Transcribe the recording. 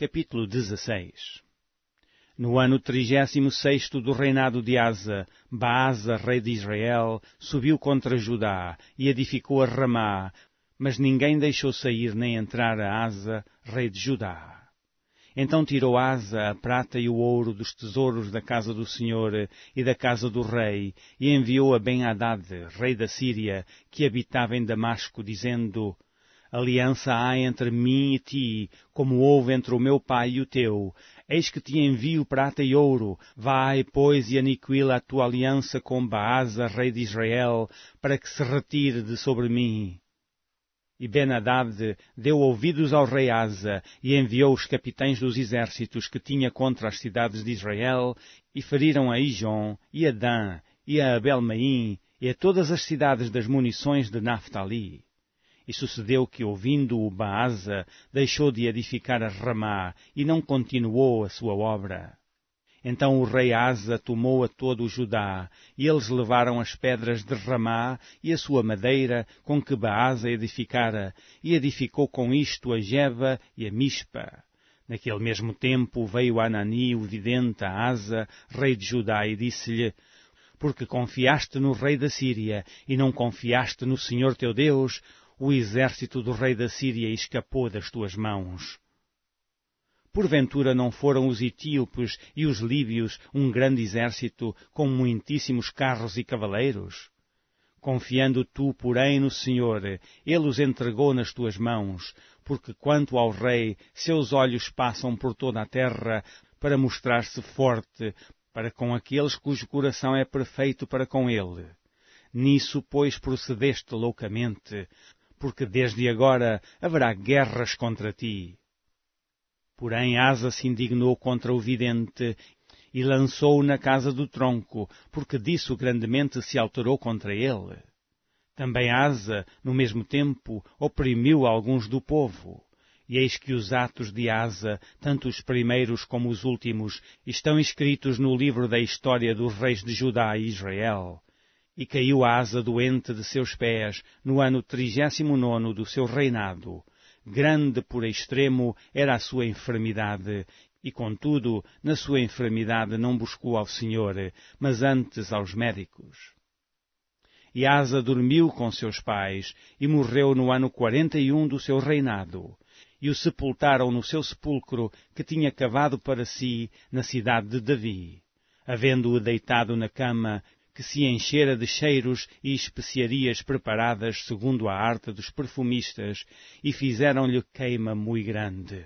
Capítulo 16 No ano trigésimo sexto do reinado de Asa, Baasa, rei de Israel, subiu contra Judá e edificou a Ramá, mas ninguém deixou sair nem entrar a Asa, rei de Judá. Então tirou Asa a prata e o ouro dos tesouros da casa do Senhor e da casa do rei, e enviou a Ben-Hadad, rei da Síria, que habitava em Damasco, dizendo, Aliança há entre mim e ti, como houve entre o meu pai e o teu. Eis que te envio prata e ouro. Vai, pois, e aniquila a tua aliança com Baasa, rei de Israel, para que se retire de sobre mim. E ben deu ouvidos ao rei Asa e enviou os capitães dos exércitos que tinha contra as cidades de Israel e feriram a Ijon e a Dan e a Abelmaim e a todas as cidades das munições de Naphtali. E sucedeu que, ouvindo o Baasa, deixou de edificar a Ramá e não continuou a sua obra. Então o rei Asa tomou a todo o Judá, e eles levaram as pedras de Ramá e a sua madeira com que Baasa edificara, e edificou com isto a Jeba e a Mispa. Naquele mesmo tempo veio Anani, o vidente, a Asa, rei de Judá, e disse-lhe, Porque confiaste no rei da Síria, e não confiaste no Senhor teu Deus, o exército do rei da Síria escapou das tuas mãos. Porventura não foram os etíopes e os líbios um grande exército com muitíssimos carros e cavaleiros? Confiando tu, porém, no Senhor, ele os entregou nas tuas mãos, porque quanto ao rei, seus olhos passam por toda a terra para mostrar-se forte para com aqueles cujo coração é perfeito para com ele. Nisso, pois, procedeste loucamente, porque desde agora haverá guerras contra ti. Porém Asa se indignou contra o vidente e lançou-o na casa do tronco, porque disso grandemente se alterou contra ele. Também Asa, no mesmo tempo, oprimiu alguns do povo. E eis que os atos de Asa, tanto os primeiros como os últimos, estão escritos no livro da história dos reis de Judá e Israel, e caiu asa doente de seus pés no ano trigésimo nono do seu reinado. Grande por extremo era a sua enfermidade, e contudo, na sua enfermidade não buscou ao Senhor, mas antes aos médicos. E Asa dormiu com seus pais e morreu no ano quarenta e um do seu reinado. E o sepultaram no seu sepulcro que tinha cavado para si na cidade de Davi. Havendo-o deitado na cama que se enchera de cheiros e especiarias preparadas segundo a arte dos perfumistas e fizeram-lhe queima muito grande.